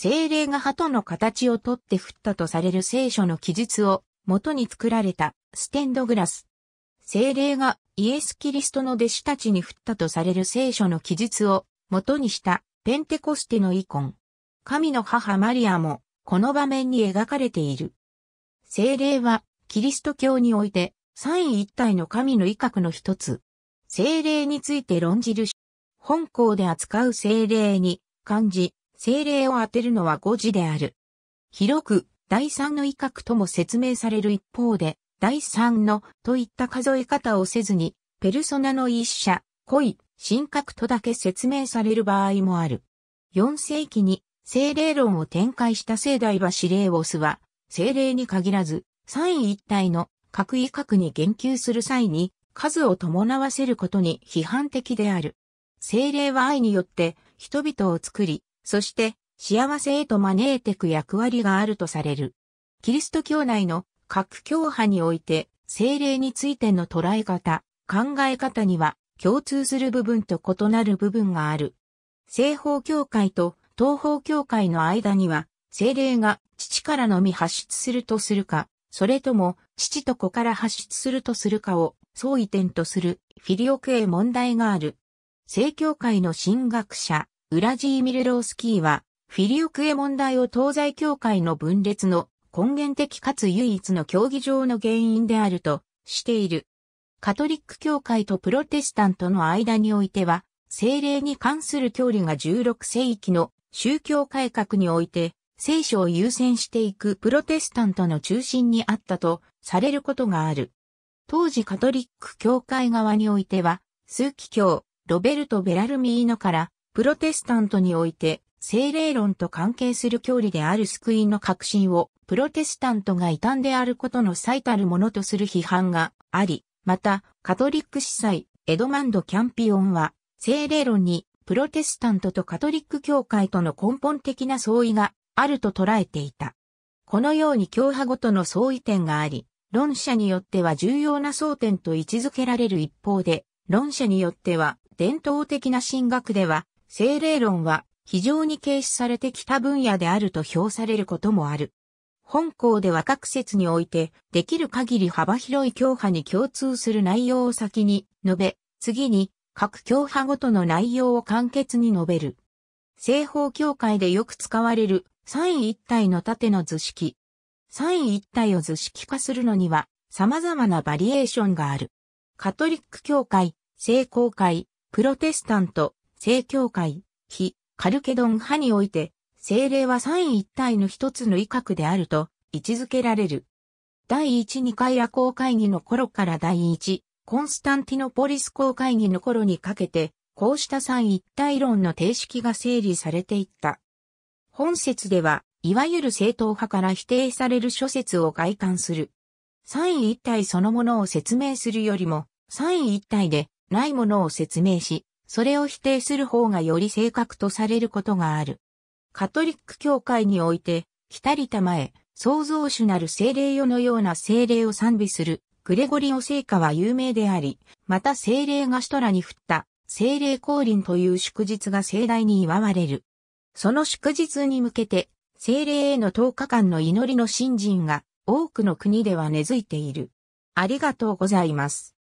精霊が鳩の形をとって振ったとされる聖書の記述を元に作られたステンドグラス。精霊がイエス・キリストの弟子たちに振ったとされる聖書の記述を元にしたペンテコステのイコン。神の母マリアもこの場面に描かれている。精霊はキリスト教において三位一体の神の威嚇の一つ。精霊について論じる。本校で扱う精霊に漢字、精霊を当てるのは誤字である。広く、第三の威嚇とも説明される一方で、第三のといった数え方をせずに、ペルソナの一社、恋、神格とだけ説明される場合もある。4世紀に精霊論を展開した聖大は司令オスは、精霊に限らず、三位一体の各威嚇に言及する際に、数を伴わせることに批判的である。精霊は愛によって人々を作り、そして、幸せへと招いてく役割があるとされる。キリスト教内の各教派において、精霊についての捉え方、考え方には共通する部分と異なる部分がある。西方教会と東方教会の間には、精霊が父からのみ発出するとするか、それとも父と子から発出するとするかを相違点とするフィリオクへ問題がある。正教会の神学者、ウラジーミルロースキーは、フィリオクエ問題を東西教会の分裂の根源的かつ唯一の競技場の原因であるとしている。カトリック教会とプロテスタントの間においては、精霊に関する距離が16世紀の宗教改革において、聖書を優先していくプロテスタントの中心にあったとされることがある。当時カトリック教会側においては、数奇教、ロベルト・ベラルミーノからプロテスタントにおいて、精霊論と関係する教理である救いの確信を、プロテスタントが異端であることの最たるものとする批判があり、また、カトリック司祭、エドマンド・キャンピオンは、精霊論に、プロテスタントとカトリック教会との根本的な相違があると捉えていた。このように教派ごとの相違点があり、論者によっては重要な争点と位置づけられる一方で、論者によっては伝統的な神学では精霊論は非常に軽視されてきた分野であると評されることもある。本校では各説において、できる限り幅広い教派に共通する内容を先に述べ、次に各教派ごとの内容を簡潔に述べる。西方教会でよく使われる三位一体の縦の図式。三位一体を図式化するのには様々なバリエーションがある。カトリック教会、聖公会、プロテスタント、正教会、非、カルケドン派において、政霊は三位一体の一つの威嚇であると位置づけられる。第一二回夜行会議の頃から第一、コンスタンティノポリス公会議の頃にかけて、こうした三一体論の定式が整理されていった。本説では、いわゆる正統派から否定される諸説を外観する。三位一体そのものを説明するよりも、三位一体でないものを説明し、それを否定する方がより正確とされることがある。カトリック教会において、来たりたまえ、創造主なる精霊よのような精霊を賛美する、グレゴリオ聖歌は有名であり、また精霊がシトラに降った、精霊降臨という祝日が盛大に祝われる。その祝日に向けて、精霊への10日間の祈りの信心が、多くの国では根付いている。ありがとうございます。